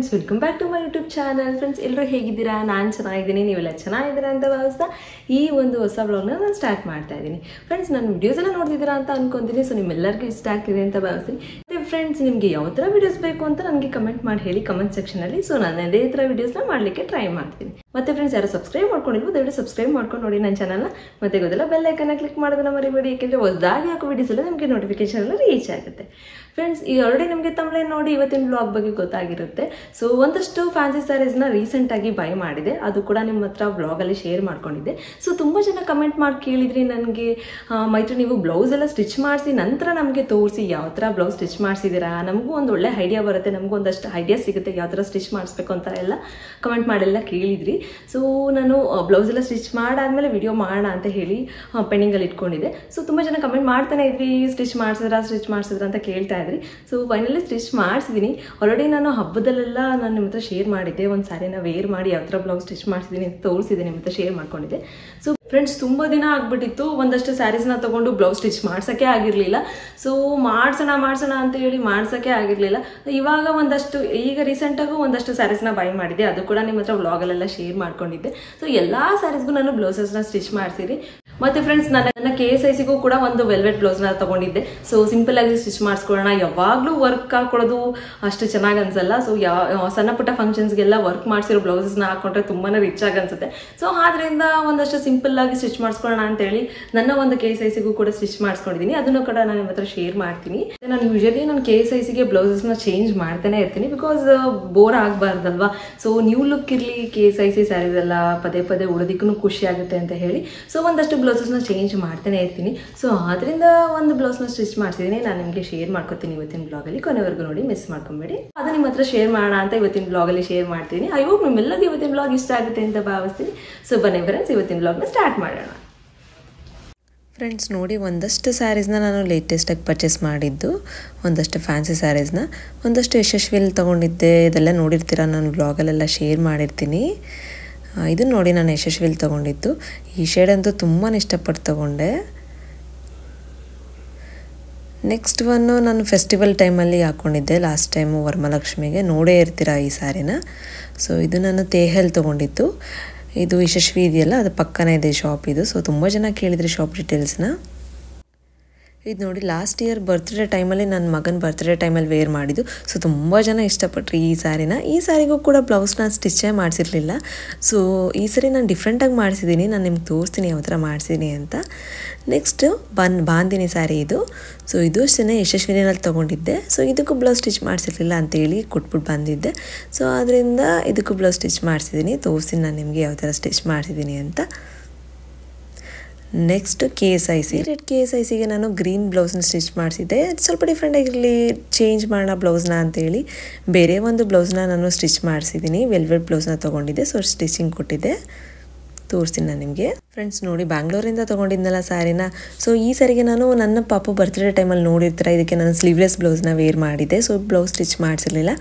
friends welcome back to my YouTube channel friends ಎಲ್ಲರೂ ಹೇಗಿದ್ದೀರಾ ನಾನು ಚೆನ್ನಾಗಿದ್ದೀನಿ ನೀವೆಲ್ಲ ಚೆನ್ನಾಗಿದ್ದೀರಾ ಅಂತ ಭಾವಿಸ್ತಾ ಈ ಒಂದು ಹೊಸ ಬ್ಲಾಗ್ನ ನಾನು ಸ್ಟಾರ್ಟ್ ಮಾಡ್ತಾ ಇದ್ದೀನಿ ಫ್ರೆಂಡ್ಸ್ ನಾನು ವೀಡಿಯೋಸ್ ಎಲ್ಲ ನೋಡ್ತಿದ್ದೀರಾ ಅಂತ ಅನ್ಕೊಂತೀನಿ ಸೊ ನಿಮ್ಮೆಲ್ಲರಿಗೂ ಇಷ್ಟ ಆಗ್ತಿದೆ ಅಂತ ಭಾವಿಸ್ತೀನಿ ಫ್ರೆಂಡ್ಸ್ ನಿಮಗೆ ಯಾವ ಥರ ವೀಡಿಯೋಸ್ ಬೇಕು ಅಂತ ನನಗೆ ಕಮೆಂಟ್ ಮಾಡಿ ಹೇಳಿ ಕಮೆಂಟ್ ಸೆಕ್ಷನಲ್ಲಿ ಸೊ ನಾನು ಅದೇ ಥರ ವೀಡಿಯೋಸ್ನ ಮಾಡಲಿಕ್ಕೆ ಟ್ರೈ ಮಾಡ್ತೀನಿ ಮತ್ತೆ ಫ್ರೆಂಡ್ಸ್ ಯಾರು ಸಬ್ಸ್ಕ್ರೈಬ್ ಮಾಡ್ಕೊಂಡಿಲ್ವೋ ದಯವಿಟ್ಟು ಸಬ್ಸ್ಕ್ರೈಬ್ ಮಾಡ್ಕೊಂಡು ನೋಡಿ ನನ್ನ ಚಾನಲ್ನ ಮತ್ತೆ ಗೊತ್ತಿಲ್ಲ ಬೆಲ್ ಐಕನ್ನ ಕ್ಲಿಕ್ ಮಾಡೋದನ್ನ ಮರಿಬೇಡಿ ಏಕೆಂದರೆ ಹೊಸದಾಗಿ ಹಾಕೋ ವೀಡಿಯೋಸ್ ಎಲ್ಲ ನಿಮಗೆ ನೋಟಿಫಿಕೇಶನ್ ಎಲ್ಲ ರೀಚ್ ಆಗುತ್ತೆ ಫ್ರೆಂಡ್ಸ್ ಈ ಆಲ್ರೆಡಿ ನಿಮಗೆ ತಮ್ಮಳೆ ನೋಡಿ ಇವತ್ತಿನ ಬ್ಲಾಗ್ ಬಗ್ಗೆ ಗೊತ್ತಾಗಿರುತ್ತೆ ಸೊ ಒಂದಷ್ಟು ಫ್ಯಾನ್ಸಿ ಸ್ಯಾರೀಸ್ನ ರೀಸೆಂಟಾಗಿ ಬೈ ಮಾಡಿದೆ ಅದು ಕೂಡ ನಿಮ್ಮ ಹತ್ರ ಬ್ಲಾಗಲ್ಲಿ ಶೇರ್ ಮಾಡ್ಕೊಂಡಿದ್ದೆ ಸೊ ತುಂಬ ಜನ ಕಮೆಂಟ್ ಮಾಡಿ ಕೇಳಿದ್ರಿ ನನಗೆ ಮೈತ್ರಿ ನೀವು ಬ್ಲೌಸ್ ಎಲ್ಲ ಸ್ಟಿಚ್ ಮಾಡಿಸಿ ನಂತರ ನಮಗೆ ತೋರಿಸಿ ಯಾವ ಥರ ಬ್ಲೌಸ್ ಸ್ಟಿಚ್ ಮಾಡಿಸಿ ಮಾಡಿಸಿದ್ದೀರಾ ನಮಗೂ ಒಂದು ಒಳ್ಳೆ ಐಡಿಯಾ ಬರುತ್ತೆ ನಮಗೂ ಒಂದಷ್ಟು ಐಡಿಯಾ ಸಿಗುತ್ತೆ ಯಾವ ಥರ ಸ್ಟಿಚ್ ಮಾಡಿಸ್ಬೇಕು ಅಂತ ಎಲ್ಲ ಕಮೆಂಟ್ ಮಾಡೆಲ್ಲ ಕೇಳಿದ್ರಿ ಸೊ ನಾನು ಬ್ಲೌಸ್ ಎಲ್ಲ ಸ್ಟಿಚ್ ಮಾಡಾದ್ಮೇಲೆ ವಿಡಿಯೋ ಮಾಡೋಣ ಅಂತ ಹೇಳಿ ಪೆಂಡಿಂಗಲ್ಲಿ ಇಟ್ಕೊಂಡಿದ್ದೆ ಸೊ ತುಂಬ ಜನ ಕಮೆಂಟ್ ಮಾಡ್ತಾನೆ ಇದ್ವಿ ಸ್ಟಿಚ್ ಮಾಡಿಸಿದ್ರ ಸ್ಟಿಚ್ ಮಾಡಿಸಿದ್ರ ಅಂತ ಕೇಳ್ತಾ ಇದ್ರಿ ಸೊ ಫೈನಲಿ ಸ್ಟಿಚ್ ಮಾಡಿಸಿದ್ದೀನಿ ಆಲ್ರೆಡಿ ನಾನು ಹಬ್ಬದಲ್ಲೆಲ್ಲ ನಾನು ನಿಮ್ಮ ಹತ್ರ ಶೇರ್ ಮಾಡಿದ್ದೆ ಒಂದು ಸಾರಿನ ವೇರ್ ಮಾಡಿ ಯಾವ ಥರ ಬ್ಲೌಸ್ ಸ್ಟಿಚ್ ಮಾಡಿಸಿದ್ದೀನಿ ಅಂತ ತೋರಿಸಿದೆ ನಿಮ್ಮ ಹತ್ರ ಶೇರ್ ಮಾಡ್ಕೊಂಡಿದ್ದೆ ಸೊ ಫ್ರೆಂಡ್ಸ್ ತುಂಬ ದಿನ ಆಗ್ಬಿಟ್ಟಿತ್ತು ಒಂದಷ್ಟು ಸ್ಯಾರೀಸ್ನ ತಗೊಂಡು ಬ್ಲೌಸ್ ಸ್ಟಿಚ್ ಮಾಡ್ಸೋಕ್ಕೆ ಆಗಿರಲಿಲ್ಲ ಸೊ ಮಾಡ್ಸೋಣ ಮಾಡ್ಸೋಣ ಅಂತ ಹೇಳಿ ಮಾಡ್ಸೋಕ್ಕೆ ಆಗಿರಲಿಲ್ಲ ಇವಾಗ ಒಂದಷ್ಟು ಈಗ ರೀಸೆಂಟಾಗೂ ಒಂದಷ್ಟು ಸ್ಯಾರೀಸ್ನ ಬೈ ಮಾಡಿದೆ ಅದು ಕೂಡ ನಿಮ್ಮ ಹತ್ರ ವ್ಲಾಗಲ್ಲೆಲ್ಲ ಶೇರ್ ಮಾಡ್ಕೊಂಡಿದ್ದೆ ಸೊ ಎಲ್ಲ ಸ್ಯಾರೀಸ್ಗೂ ನಾನು ಬ್ಲೌಸಸ್ನ ಸ್ಟಿಚ್ ಮಾಡ್ಸಿರಿ ಮತ್ತು ಫ್ರೆಂಡ್ಸ್ ನನ್ನ ಕೆ ಎಸ್ ಐ ಕೂಡ ಒಂದು ವೆಲ್ವೆಟ್ ಬ್ಲೌಸ್ನ ತೊಗೊಂಡಿದ್ದೆ ಸೊ ಸಿಂಪಲ್ ಆಗಿ ಸ್ಟಿಚ್ ಮಾಡಿಸ್ಕೊಳ್ಳೋಣ ಯಾವಾಗಲೂ ವರ್ಕ್ ಹಾಕೊಳ್ಳೋದು ಅಷ್ಟು ಚೆನ್ನಾಗಿ ಅನ್ಸಲ್ಲ ಸೊ ಯಾವ ಸಣ್ಣ ಪುಟ್ಟ ಫಂಕ್ಷನ್ಸ್ಗೆಲ್ಲ ವರ್ಕ್ ಮಾಡಿಸಿರೋ ಬ್ಲೌಸಸ್ನ ಹಾಕೊಂಡ್ರೆ ತುಂಬಾ ರಿಚ್ ಆಗಿ ಅನ್ಸುತ್ತೆ ಸೊ ಆದ್ರಿಂದ ಒಂದಷ್ಟು ಸಿಂಪಲ್ ಸ್ಟಿಚ್ ಸ್ಟಿಚ್ ಮಾಡಿಸ್ಕೊಳ್ಳೋಣ ಹೇಳಿ ನನ್ನ ಒಂದು ಕೆ ಐಸಿಗೂ ಕೂಡ ಸ್ಟಿಚ್ ಮಾಡಿಸ್ಕೊಂಡಿದ್ದೀನಿ ಅದನ್ನು ಕೂಡ ನಾನು ನಿಮ್ಮ ಹತ್ರ ಶೇರ್ ಮಾಡ್ತೀನಿ ನಾನು ಯೂಶಲಿ ನಾನು ಕೆ ಬ್ಲೌಸಸ್ ಬ್ಲೌಸಸ್ನ ಚೇಂಜ್ ಮಾಡ್ತಾನೆ ಇರ್ತೀನಿ ಬಿಕಾಸ್ ಬೋರ್ ಆಗಬಾರ್ದಲ್ವಾ ಸೊ ನ್ಯೂ ಲುಕ್ ಇರಲಿ ಕೆ ಸೈಸಿ ಸ್ಯಾರೀಸ್ ಎಲ್ಲ ಪದೇ ಪದೇ ಉಳಿದಿಕ್ಕೂ ಖುಷಿ ಆಗುತ್ತೆ ಅಂತ ಹೇಳಿ ಸೊ ಒಂದಷ್ಟು ಬ್ಲೌಸಸ್ನ ಚೇಂಜ್ ಮಾಡ್ತಾನೆ ಇರ್ತೀನಿ ಸೊ ಆದ್ರಿಂದ ಒಂದು ಬ್ಲೌಸ್ನ ಸ್ಟಿಚ್ ಮಾಡ್ತಿದ್ದೀನಿ ನಾನು ನಿಮಗೆ ಶೇರ್ ಮಾಡ್ಕೊತೀನಿ ಇವತ್ತಿನ ಬ್ಲಾಗಲ್ಲಿ ಕೊನೆವರೆಗೂ ನೋಡಿ ಮಿಸ್ ಮಾಡ್ಕೊಂಬೇಡಿ ಅದು ನಿಮ್ಮ ಹತ್ರ ಶೇರ್ ಮಾಡೋಣ ಅಂತ ಇವತ್ತಿನ ಬ್ಲಾಗಲ್ಲಿ ಶೇರ್ ಮಾಡ್ತೀನಿ ಐ ಹೋಪ್ ನಿಮ್ಮೆಲ್ಲರಿಗೂ ಇವತ್ತಿನ ಬ್ಲಾಗ್ ಇಷ್ಟ ಆಗುತ್ತೆ ಅಂತ ಭಾವಿಸ್ತೀನಿ ಸೊ ಬನ್ನಿ ಫ್ರೆಂಡ್ಸ್ ಇವತ್ತಿನ ಬ್ಲಾಗ್ನ ಸ್ಟಾರ್ಟ್ ಸ್ಟಾರ್ಟ್ ಮಾಡೋಣ ಫ್ರೆಂಡ್ಸ್ ನೋಡಿ ಒಂದಷ್ಟು ಸ್ಯಾರೀಸ್ನ ನಾನು ಲೇಟೆಸ್ಟಾಗಿ ಪರ್ಚೇಸ್ ಮಾಡಿದ್ದು ಒಂದಷ್ಟು ಫ್ಯಾನ್ಸಿ ಸ್ಯಾರೀಸ್ನ ಒಂದಷ್ಟು ಯಶಸ್ವಿಯಲ್ಲಿ ತೊಗೊಂಡಿದ್ದೆ ಇದೆಲ್ಲ ನೋಡಿರ್ತೀರ ನಾನು ಬ್ಲಾಗಲ್ಲೆಲ್ಲ ಶೇರ್ ಮಾಡಿರ್ತೀನಿ ಇದು ನೋಡಿ ನಾನು ಯಶಸ್ವಿಲ್ ತೊಗೊಂಡಿದ್ದು ಈ ಶೇಡ್ ಅಂತೂ ತುಂಬಾ ಇಷ್ಟಪಟ್ಟು ತೊಗೊಂಡೆ ನೆಕ್ಸ್ಟ್ ಒನ್ನು ನಾನು ಫೆಸ್ಟಿವಲ್ ಟೈಮಲ್ಲಿ ಹಾಕ್ಕೊಂಡಿದ್ದೆ ಲಾಸ್ಟ್ ಟೈಮು ವರ್ಮಲಕ್ಷ್ಮಿಗೆ ನೋಡೇ ಇರ್ತೀರ ಈ ಸ್ಯಾರಿನ ಸೊ ಇದು ನಾನು ತೇಹಲ್ ತೊಗೊಂಡಿದ್ದು ಇದು ಯಶಸ್ವಿ ಇದೆಯಲ್ಲ ಅದು ಪಕ್ಕನೇ ಇದೆ ಶಾಪ್ ಇದು ಸೊ ತುಂಬ ಜನ ಕೇಳಿದರೆ ಶಾಪ್ ಡೀಟೇಲ್ಸ್ನ ಇದು ನೋಡಿ ಲಾಸ್ಟ್ ಇಯರ್ ಬರ್ತ್ಡೇ ಟೈಮಲ್ಲಿ ನನ್ನ ಮಗನ ಬರ್ತ್ಡೇ ಟೈಮಲ್ಲಿ ವೇರ್ ಮಾಡಿದ್ದು ಸೊ ತುಂಬ ಜನ ಇಷ್ಟಪಟ್ಟರು ಈ ಸಾರಿನ ಈ ಸಾರಿಗೂ ಕೂಡ ಬ್ಲೌಸ್ ನಾನು ಸ್ಟಿಚ್ಚೇ ಮಾಡಿಸಿರ್ಲಿಲ್ಲ ಸೊ ಈ ಸರಿ ನಾನು ಡಿಫ್ರೆಂಟಾಗಿ ಮಾಡಿಸಿದ್ದೀನಿ ನಾನು ನಿಮ್ಗೆ ತೋರಿಸ್ತೀನಿ ಯಾವ ಥರ ಮಾಡಿಸಿದ್ದೀನಿ ಅಂತ ನೆಕ್ಸ್ಟು ಬನ್ ಬಾಂದಿನಿ ಸ್ಯಾರಿ ಇದು ಸೊ ಇದು ಅಷ್ಟೇ ಯಶಸ್ವಿನಿನಲ್ಲಿ ತೊಗೊಂಡಿದ್ದೆ ಸೊ ಇದಕ್ಕೂ ಬ್ಲೌಸ್ ಸ್ಟಿಚ್ ಮಾಡಿಸಿರ್ಲಿಲ್ಲ ಅಂತೇಳಿ ಕೊಟ್ಬಿಟ್ಟು ಬಂದಿದ್ದೆ ಸೊ ಅದರಿಂದ ಇದಕ್ಕೂ ಬ್ಲೌಸ್ ಸ್ಟಿಚ್ ಮಾಡಿಸಿದ್ದೀನಿ ತೋರಿಸ್ತೀನಿ ನಾನು ನಿಮಗೆ ಯಾವ ಥರ ಸ್ಟಿಚ್ ಮಾಡಿಸಿದ್ದೀನಿ ಅಂತ next K S I C red K S I ಸಿಗೆ ನಾನು ಗ್ರೀನ್ ಬ್ಲೌಸ್ನ ಸ್ಟಿಚ್ ಮಾಡಿಸಿದ್ದೆ ಅದು ಸ್ವಲ್ಪ ಡಿಫ್ರೆಂಟಾಗಿರಲಿ ಚೇಂಜ್ ಮಾಡೋಣ ಬ್ಲೌಸ್ನ ಅಂತೇಳಿ ಬೇರೆ ಒಂದು ಬ್ಲೌಸ್ನ ನಾನು ಸ್ಟಿಚ್ ಮಾಡಿಸಿದ್ದೀನಿ ವೆಲ್ವೆಟ್ ಬ್ಲೌಸ್ನ ತೊಗೊಂಡಿದ್ದೆ ಸೊ ಸ್ಟಿಚಿಂಗ್ ಕೊಟ್ಟಿದ್ದೆ ತೋರಿಸ್ತೀನಿ ನಾನು ನಿಮಗೆ ಫ್ರೆಂಡ್ಸ್ ನೋಡಿ ಬ್ಯಾಂಗ್ಳೂರಿಂದ ತೊಗೊಂಡಿದ್ನಲ್ಲ ಸ್ಯಾರಿನ ಸೊ ಈ ಸರಿಗೆ ನಾನು ನನ್ನ ಪಾಪ ಬರ್ತ್ಡೇ ಟೈಮಲ್ಲಿ ನೋಡಿರ್ತೀರ ಇದಕ್ಕೆ ನಾನು ಸ್ಲೀವ್ಲೆಸ್ ಬ್ಲೌಸ್ನ ವೇರ್ ಮಾಡಿದ್ದೆ ಸೊ ಬ್ಲೌಸ್ ಸ್ಟಿಚ್ ಮಾಡಿಸಿರ್ಲಿಲ್ಲ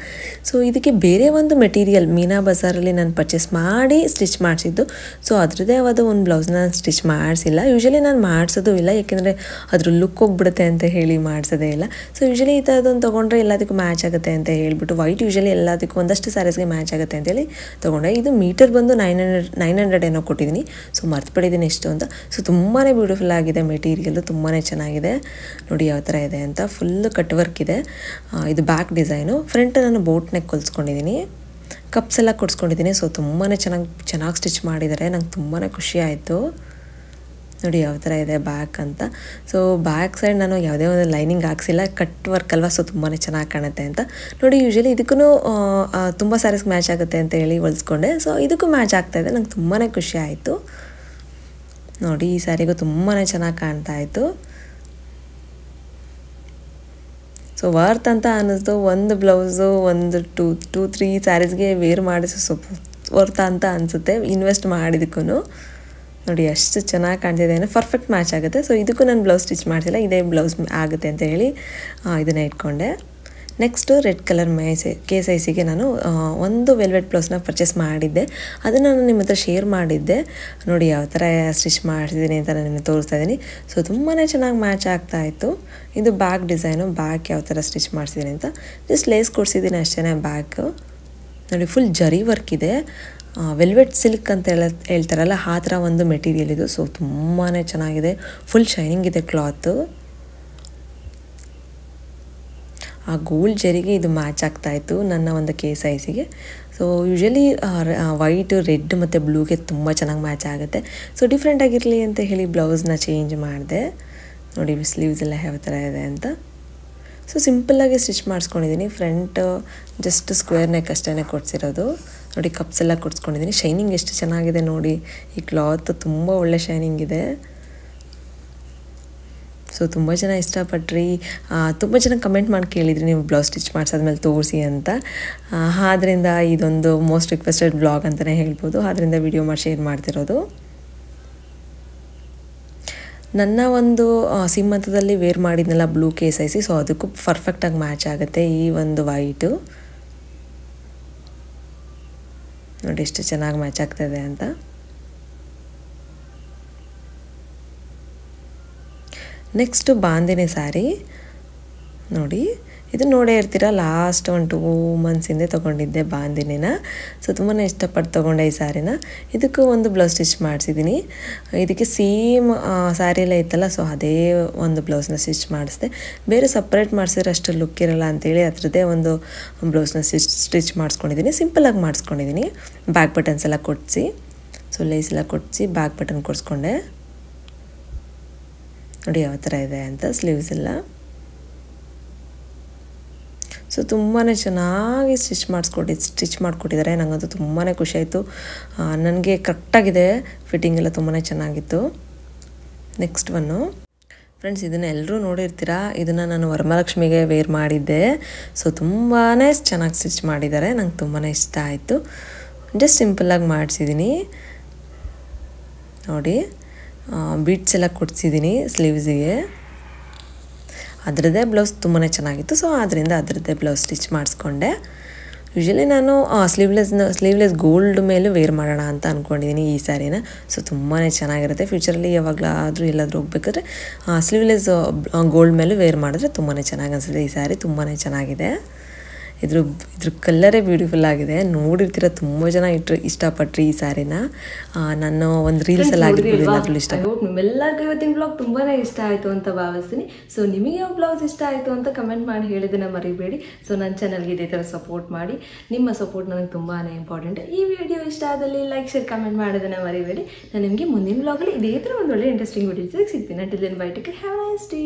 ಸೊ ಇದಕ್ಕೆ ಬೇರೆ ಒಂದು ಮೆಟೀರಿಯಲ್ ಮೀನಾ ಬಜಾರಲ್ಲಿ ನಾನು ಪರ್ಚೇಸ್ ಮಾಡಿ ಸ್ಟಿಚ್ ಮಾಡಿಸಿದ್ದು ಸೊ ಅದರದ್ದೇ ಆದ ಒಂದು ಬ್ಲೌಸ್ನ ಸ್ಟಿಚ್ ಮಾಡಿಸಿಲ್ಲ ಯೂಶಲಿ ನಾನು ಮಾಡಿಸೋದು ಇಲ್ಲ ಯಾಕೆಂದರೆ ಅದ್ರ ಲುಕ್ ಹೋಗ್ಬಿಡುತ್ತೆ ಅಂತ ಹೇಳಿ ಮಾಡಿಸೋದೇ ಇಲ್ಲ ಸೊ ಯೂಶಲಿ ಈ ಥರದೊಂದು ತೊಗೊಂಡ್ರೆ ಎಲ್ಲದಕ್ಕೂ ಮ್ಯಾಚ್ ಆಗುತ್ತೆ ಅಂತ ಹೇಳಿಬಿಟ್ಟು ವೈಟ್ ಯೂಶಲಿ ಎಲ್ಲದಕ್ಕೂ ಒಂದಷ್ಟು ಸ್ಯಾರೀಸ್ಗೆ ಮ್ಯಾಚ್ ಆಗುತ್ತೆ ಅಂತೇಳಿ ತೊಗೊಂಡೆ ಇದು ಮೀಟರ್ ಬಂದು ನೈನ್ ಹಂಡ್ರೆಡ್ ನೈನ್ ಹಂಡ್ರೆಡ್ ಏನೋ ಕೊಟ್ಟಿದ್ದೀನಿ ಸೊ ಮರ್ತುಬಿಡಿ ಮಾಡಿದ್ದೀನಿ ಎಷ್ಟು ಅಂತ ಸೊ ತುಂಬಾ ಬ್ಯೂಟಿಫುಲ್ ಆಗಿದೆ ಮೆಟೀರಿಯಲ್ಲು ತುಂಬಾ ಚೆನ್ನಾಗಿದೆ ನೋಡಿ ಯಾವ ಥರ ಇದೆ ಅಂತ ಫುಲ್ಲು ಕಟ್ ವರ್ಕ್ ಇದೆ ಇದು ಬ್ಯಾಕ್ ಡಿಸೈನು ಫ್ರಂಟ್ ನಾನು ಬೋಟ್ ನೆಕ್ ಹೊಲ್ಸ್ಕೊಂಡಿದ್ದೀನಿ ಕಪ್ಸ್ ಎಲ್ಲ ಕೊಡ್ಸ್ಕೊಂಡಿದ್ದೀನಿ ಸೊ ತುಂಬಾ ಚೆನ್ನಾಗಿ ಚೆನ್ನಾಗಿ ಸ್ಟಿಚ್ ಮಾಡಿದ್ದಾರೆ ನಂಗೆ ತುಂಬಾ ಖುಷಿ ಆಯಿತು ನೋಡಿ ಯಾವ ಥರ ಇದೆ ಬ್ಯಾಕ್ ಅಂತ ಸೊ ಬ್ಯಾಕ್ ಸೈಡ್ ನಾನು ಯಾವುದೇ ಒಂದು ಲೈನಿಂಗ್ ಹಾಕ್ಸಿಲ್ಲ ಕಟ್ ವರ್ಕ್ ಅಲ್ವಾ ಸೊ ತುಂಬಾ ಚೆನ್ನಾಗಿ ಕಾಣುತ್ತೆ ಅಂತ ನೋಡಿ ಯೂಶಲಿ ಇದಕ್ಕೂ ತುಂಬ ಸ್ಯಾರೀಸ್ಗೆ ಮ್ಯಾಚ್ ಆಗುತ್ತೆ ಅಂತ ಹೇಳಿ ಹೊಲಿಸ್ಕೊಂಡೆ ಸೊ ಇದಕ್ಕೂ ಮ್ಯಾಚ್ ಆಗ್ತಾಯಿದೆ ನಂಗೆ ತುಂಬಾ ಖುಷಿ ಆಯಿತು ನೋಡಿ ಈ ಸ್ಯಾರಿಗೂ ತುಂಬಾ ಚೆನ್ನಾಗಿ ಕಾಣ್ತಾ ಇತ್ತು ಸೊ ವರ್ತ್ ಅಂತ ಅನ್ನಿಸ್ತು ಒಂದು ಬ್ಲೌಸು ಒಂದು ಟೂ ಟೂ ತ್ರೀ ಸ್ಯಾರೀಸ್ಗೆ ವೇರ್ ಮಾಡಿಸು ಸೊ ವರ್ತ್ ಅಂತ ಅನಿಸುತ್ತೆ ಇನ್ವೆಸ್ಟ್ ಮಾಡಿದಕ್ಕೂ ನೋಡಿ ಎಷ್ಟು ಚೆನ್ನಾಗಿ ಕಾಣ್ತಿದೆ ಅಂದರೆ ಪರ್ಫೆಕ್ಟ್ ಮ್ಯಾಚ್ ಆಗುತ್ತೆ ಸೊ ಇದಕ್ಕೂ ನಾನು ಬ್ಲೌಸ್ ಸ್ಟಿಚ್ ಮಾಡಿಸಿಲ್ಲ ಇದೇ ಬ್ಲೌಸ್ ಆಗುತ್ತೆ ಅಂತ ಹೇಳಿ ಇದನ್ನೇ ಇಟ್ಕೊಂಡೆ ನೆಕ್ಸ್ಟು ರೆಡ್ ಕಲರ್ ಮೈಸೆ ಕೆ ಸೈಸಿಗೆ ನಾನು ಒಂದು ವೆಲ್ವೆಟ್ ಬ್ಲೌಸ್ನ ಪರ್ಚೇಸ್ ಮಾಡಿದ್ದೆ ಅದನ್ನು ನಾನು ನಿಮ್ಮ ಹತ್ರ ಶೇರ್ ಮಾಡಿದ್ದೆ ನೋಡಿ ಯಾವ ಥರ ಸ್ಟಿಚ್ ಮಾಡಿಸಿದ್ದೀನಿ ಅಂತ ನಾನು ನಿಮಗೆ ತೋರಿಸ್ತಾ ಇದ್ದೀನಿ ಸೊ ತುಂಬಾ ಚೆನ್ನಾಗಿ ಮ್ಯಾಚ್ ಆಗ್ತಾ ಇತ್ತು ಇದು ಬ್ಯಾಕ್ ಡಿಸೈನು ಬ್ಯಾಕ್ ಯಾವ ಥರ ಸ್ಟಿಚ್ ಮಾಡಿಸಿದ್ದೀನಿ ಅಂತ ಜಸ್ಟ್ ಲೇಸ್ ಕೊಡಿಸಿದ್ದೀನಿ ಅಷ್ಟೇ ಬ್ಯಾಕ್ ನೋಡಿ ಫುಲ್ ಜರಿ ವರ್ಕ್ ಇದೆ ವೆಲ್ವೆಟ್ ಸಿಲ್ಕ್ ಅಂತ ಹೇಳ ಹೇಳ್ತಾರಲ್ಲ ಆ ಥರ ಒಂದು ಮೆಟೀರಿಯಲ್ ಇದು ಸೊ ತುಂಬಾ ಚೆನ್ನಾಗಿದೆ ಫುಲ್ ಶೈನಿಂಗ್ ಇದೆ ಕ್ಲಾತು ಆ ಗೋಲ್ಡ್ ಜರಿಗೆ ಇದು ಮ್ಯಾಚ್ ಆಗ್ತಾ ಇತ್ತು ನನ್ನ ಒಂದು ಕೆ ಸೈಜಿಗೆ ಸೊ ಯೂಶಲಿ ವೈಟ್ ರೆಡ್ ಮತ್ತು ಬ್ಲೂಗೆ ತುಂಬ ಚೆನ್ನಾಗಿ ಮ್ಯಾಚ್ ಆಗುತ್ತೆ ಸೊ ಡಿಫ್ರೆಂಟ್ ಆಗಿರಲಿ ಅಂತ ಹೇಳಿ ಬ್ಲೌಸ್ನ ಚೇಂಜ್ ಮಾಡಿದೆ ನೋಡಿ ಸ್ಲೀವ್ಸ್ ಎಲ್ಲ ಯಾವ ಥರ ಇದೆ ಅಂತ ಸೊ ಸಿಂಪಲ್ಲಾಗಿ ಸ್ಟಿಚ್ ಮಾಡಿಸ್ಕೊಂಡಿದ್ದೀನಿ ಫ್ರಂಟ್ ಜಸ್ಟ್ ಸ್ಕ್ವೇರ್ ನೆಕ್ ಅಷ್ಟೇ ಕೊಡ್ಸಿರೋದು ನೋಡಿ ಕಪ್ಸ್ ಎಲ್ಲ ಕೊಡ್ಸ್ಕೊಂಡಿದ್ದೀನಿ ಶೈನಿಂಗ್ ಎಷ್ಟು ಚೆನ್ನಾಗಿದೆ ನೋಡಿ ಈ ಕ್ಲಾತ್ ತುಂಬ ಒಳ್ಳೆ ಶೈನಿಂಗ್ ಇದೆ ಸೊ ತುಂಬ ಜನ ಇಷ್ಟಪಟ್ಟ್ರಿ ತುಂಬ ಜನ ಕಮೆಂಟ್ ಮಾಡಿ ಕೇಳಿದ್ರಿ ನೀವು ಬ್ಲೌಸ್ ಸ್ಟಿಚ್ ಮಾಡಿಸಾದ್ಮೇಲೆ ತೋರಿಸಿ ಅಂತ ಆದ್ದರಿಂದ ಇದೊಂದು ಮೋಸ್ಟ್ ರಿಕ್ವೆಸ್ಟೆಡ್ ಬ್ಲಾಗ್ ಅಂತಲೇ ಹೇಳ್ಬೋದು ಆದ್ದರಿಂದ ವಿಡಿಯೋ ಮಾಡಿ ಶೇರ್ ಮಾಡ್ತಿರೋದು ನನ್ನ ಒಂದು ಸಿಂಹಂತದಲ್ಲಿ ವೇರ್ ಮಾಡಿದ್ನೆಲ್ಲ ಬ್ಲೂ ಕೇಸ್ ಐಸಿ ಸೊ ಅದಕ್ಕೂ ಪರ್ಫೆಕ್ಟಾಗಿ ಮ್ಯಾಚ್ ಆಗುತ್ತೆ ಈ ಒಂದು ವೈಟು ನೋಡಿ ಎಷ್ಟು ಚೆನ್ನಾಗಿ ಮ್ಯಾಚ್ ಆಗ್ತದೆ ಅಂತ ನೆಕ್ಸ್ಟು ಬಾಂದಿನಿ ಸ್ಯಾರಿ ನೋಡಿ ಇದು ನೋಡೇ ಇರ್ತೀರ ಲಾಸ್ಟ್ ಒನ್ ಟೂ ಮಂತ್ಸಿಂದೆ ತೊಗೊಂಡಿದ್ದೆ ಬಾಂದಿನಿನ ಸೊ ತುಂಬಾ ಇಷ್ಟಪಟ್ಟು ತೊಗೊಂಡೆ ಈ ಸ್ಯಾರಿನ ಇದಕ್ಕೂ ಒಂದು ಬ್ಲೌಸ್ ಸ್ಟಿಚ್ ಮಾಡಿಸಿದ್ದೀನಿ ಇದಕ್ಕೆ ಸೇಮ್ ಸ್ಯಾರಿಯೆಲ್ಲ ಇತ್ತಲ್ಲ ಸೊ ಅದೇ ಒಂದು ಬ್ಲೌಸ್ನ ಸ್ಟಿಚ್ ಮಾಡಿಸಿದೆ ಬೇರೆ ಸಪ್ರೇಟ್ ಮಾಡಿಸಿದ್ರೆ ಅಷ್ಟು ಲುಕ್ ಇರಲ್ಲ ಅಂತೇಳಿ ಅದರದ್ದೇ ಒಂದು ಬ್ಲೌಸ್ನ ಸ್ಟಿಚ್ ಸ್ಟಿಚ್ ಮಾಡಿಸ್ಕೊಂಡಿದ್ದೀನಿ ಸಿಂಪಲಾಗಿ ಮಾಡಿಸ್ಕೊಂಡಿದ್ದೀನಿ ಬ್ಯಾಕ್ ಬಟನ್ಸ್ ಎಲ್ಲ ಕೊಡಿಸಿ ಸೊ ಲೇಸ್ ಎಲ್ಲ ಕೊಡಿಸಿ ಬ್ಯಾಕ್ ಬಟನ್ ಕೊಡಿಸ್ಕೊಂಡೆ ನೋಡಿ ಯಾವ ಥರ ಇದೆ ಅಂತ ಸ್ಲೀವ್ಸ್ ಎಲ್ಲ ಸೊ ತುಂಬಾ ಚೆನ್ನಾಗಿ ಸ್ಟಿಚ್ ಮಾಡಿಸ್ಕೊಟ್ಟಿ ಸ್ಟಿಚ್ ಮಾಡಿಕೊಟ್ಟಿದ್ದಾರೆ ನನಗಂತೂ ತುಂಬಾ ಖುಷಿಯಾಯಿತು ನನಗೆ ಕರೆಕ್ಟಾಗಿದೆ ಫಿಟ್ಟಿಂಗ್ ಎಲ್ಲ ತುಂಬಾ ಚೆನ್ನಾಗಿತ್ತು ನೆಕ್ಸ್ಟ್ ಒನ್ನು ಫ್ರೆಂಡ್ಸ್ ಇದನ್ನು ಎಲ್ಲರೂ ನೋಡಿರ್ತೀರಾ ಇದನ್ನು ನಾನು ವರಮಹಾಲಕ್ಷ್ಮಿಗೆ ವೇರ್ ಮಾಡಿದ್ದೆ ಸೊ ತುಂಬಾ ಚೆನ್ನಾಗಿ ಸ್ಟಿಚ್ ಮಾಡಿದ್ದಾರೆ ನಂಗೆ ತುಂಬಾ ಇಷ್ಟ ಆಯಿತು ಜಸ್ಟ್ ಸಿಂಪಲ್ಲಾಗಿ ಮಾಡಿಸಿದ್ದೀನಿ ನೋಡಿ ಬೀಟ್ಸ್ ಎಲ್ಲ ಕೊಡ್ಸಿದ್ದೀನಿ ಸ್ಲೀವ್ಸಿಗೆ ಅದರದ್ದೇ ಬ್ಲೌಸ್ ತುಂಬಾ ಚೆನ್ನಾಗಿತ್ತು ಸೊ ಆದ್ದರಿಂದ ಅದರದ್ದೇ ಬ್ಲೌಸ್ ಸ್ಟಿಚ್ ಮಾಡಿಸ್ಕೊಂಡೆ ಯೂಶಲಿ ನಾನು ಸ್ಲೀವ್ಲೆಸ್ನ ಸ್ಲೀವ್ಲೆಸ್ ಗೋಲ್ಡ್ ಮೇಲೂ ವೇರ್ ಮಾಡೋಣ ಅಂತ ಅಂದ್ಕೊಂಡಿದ್ದೀನಿ ಈ ಸ್ಯಾರಿನ ಸೊ ತುಂಬಾ ಚೆನ್ನಾಗಿರುತ್ತೆ ಫ್ಯೂಚರಲ್ಲಿ ಯಾವಾಗಲಾದರೂ ಎಲ್ಲಾದರೂ ಹೋಗ್ಬೇಕಾದ್ರೆ ಸ್ಲೀವ್ಲೆಸ್ ಗೋಲ್ಡ್ ಮೇಲೂ ವೇರ್ ಮಾಡಿದ್ರೆ ತುಂಬಾ ಚೆನ್ನಾಗಿ ಅನಿಸುತ್ತೆ ಈ ಸ್ಯಾರಿ ತುಂಬಾ ಚೆನ್ನಾಗಿದೆ ಇದ್ರ ಇದ್ರ ಕಲ್ಲರೇ ಬ್ಯೂಟಿಫುಲ್ ಆಗಿದೆ ನೋಡಿರ್ತೀರ ತುಂಬ ಜನ ಇಟ್ಟು ಇಷ್ಟಪಟ್ರಿ ಈ ಸ್ಯಾರಿನ ನಾನು ಒಂದು ರೀಲ್ಸ್ ಆಗಿರ್ಬೋದು ಎಲ್ಲಾದ್ರೂ ಇಷ್ಟ ನಿಮ್ಮೆಲ್ಲರಿಗೂ ಇವತ್ತಿನ ಬ್ಲಾಗ್ ತುಂಬಾ ಇಷ್ಟ ಆಯಿತು ಅಂತ ಭಾವಿಸ್ತೀನಿ ಸೊ ನಿಮಗೆ ಯಾವ ಬ್ಲೌಸ್ ಇಷ್ಟ ಆಯಿತು ಅಂತ ಕಮೆಂಟ್ ಮಾಡಿ ಹೇಳಿದ್ದನ್ನು ಮರಿಬೇಡಿ ಸೊ ನನ್ನ ಚಾನಲ್ಗೆ ಇದೇ ಥರ ಸಪೋರ್ಟ್ ಮಾಡಿ ನಿಮ್ಮ ಸಪೋರ್ಟ್ ನನಗೆ ತುಂಬಾ ಇಂಪಾರ್ಟೆಂಟ್ ಈ ವಿಡಿಯೋ ಇಷ್ಟ ಆದಲ್ಲಿ ಲೈಕ್ ಶೇರ್ ಕಮೆಂಟ್ ಮಾಡೋದನ್ನು ಮರಿಬೇಡಿ ನಾನು ನಿಮಗೆ ಮುಂದಿನ ಬ್ಲಾಗಲ್ಲಿ ಇದೇ ಥರ ಒಂದು ಒಳ್ಳೆ ಇಂಟ್ರೆಸ್ಟಿಂಗ್ ವಿಡಿಯೋ ಸಿಗ್ತೀನಿ ಅಂಟಿಲ್ ದಿನ ಬೈ ಹ್ಯಾವ್ ನೈಸ್ ಡೇ